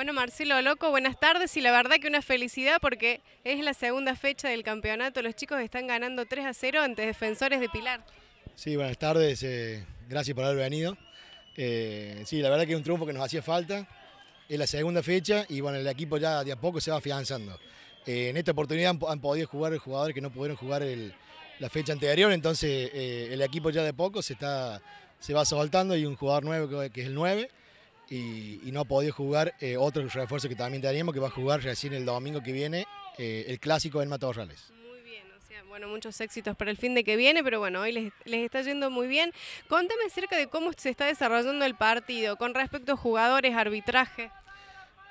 Bueno, Marcelo Loco, buenas tardes y la verdad que una felicidad porque es la segunda fecha del campeonato. Los chicos están ganando 3 a 0 ante defensores de Pilar. Sí, buenas tardes. Eh, gracias por haber venido. Eh, sí, la verdad que es un triunfo que nos hacía falta. Es la segunda fecha y bueno, el equipo ya de a poco se va afianzando. Eh, en esta oportunidad han, podido jugar jugadores que no pudieron jugar la fecha anterior, entonces el equipo ya de a poco se, está, se va soltando y un jugador nuevo que, que es el 9 y, no no podido jugar eh, otro refuerzo que también teníamos, que va a jugar recién el domingo que viene, eh, el clásico en Matorrales. Muy bien, o sea, Bueno, muchos éxitos para el fin de que viene, pero bueno, hoy les, está yendo muy bien. Contame acerca de cómo se está desarrollando el partido con respecto a jugadores, arbitraje.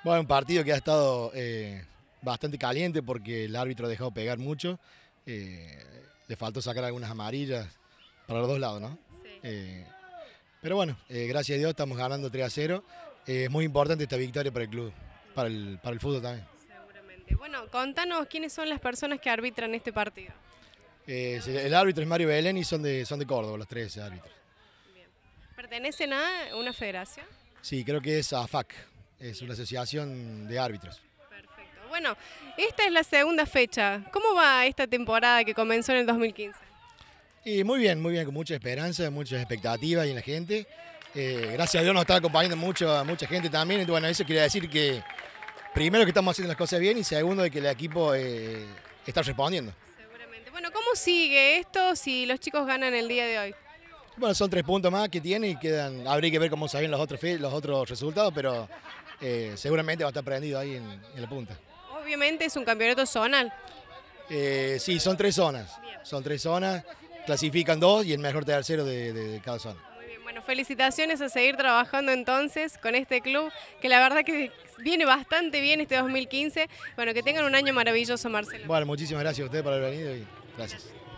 Bueno, un partido que ha estado eh, bastante caliente porque el árbitro ha dejado pegar mucho. le faltó sacar algunas amarillas para los dos lados, ¿no? Sí. Pero bueno, eh, gracias a Dios estamos ganando 3 a 0. Eh, es muy importante esta victoria para el club, para el, para el fútbol también. Seguramente. Bueno, contanos quiénes son las personas que arbitran este partido. Eh, el árbitro es Mario Belén y son de, son de Córdoba, los tres árbitros. ¿Pertenecen a una federación? Sí, creo que es FAC, es una asociación de árbitros. Perfecto. Bueno, esta es la segunda fecha. ¿Cómo va esta temporada que comenzó en el 2015? Y muy bien, muy bien, con mucha esperanza, muchas expectativas y en la gente. Eh, gracias a Dios nos está acompañando mucho, mucha gente también. Entonces, bueno, eso quiere decir que primero que estamos haciendo las cosas bien y segundo de que el equipo eh, está respondiendo. Seguramente. Bueno, ¿cómo sigue esto si los chicos ganan el día de hoy? Bueno, son tres puntos más que tiene y quedan. Habría que ver cómo salen los otros, los otros resultados, pero eh, seguramente va a estar prendido ahí en, la punta. Obviamente es un campeonato zonal. sí, son tres zonas. Son tres zonas clasifican dos y el mejor tercero de, cada zona. Muy bien, bueno, felicitaciones a seguir trabajando entonces con este club, que la verdad que viene bastante bien este 2015. Bueno, que tengan un año maravilloso, Marcelo. Bueno, muchísimas gracias a ustedes por haber venido y gracias.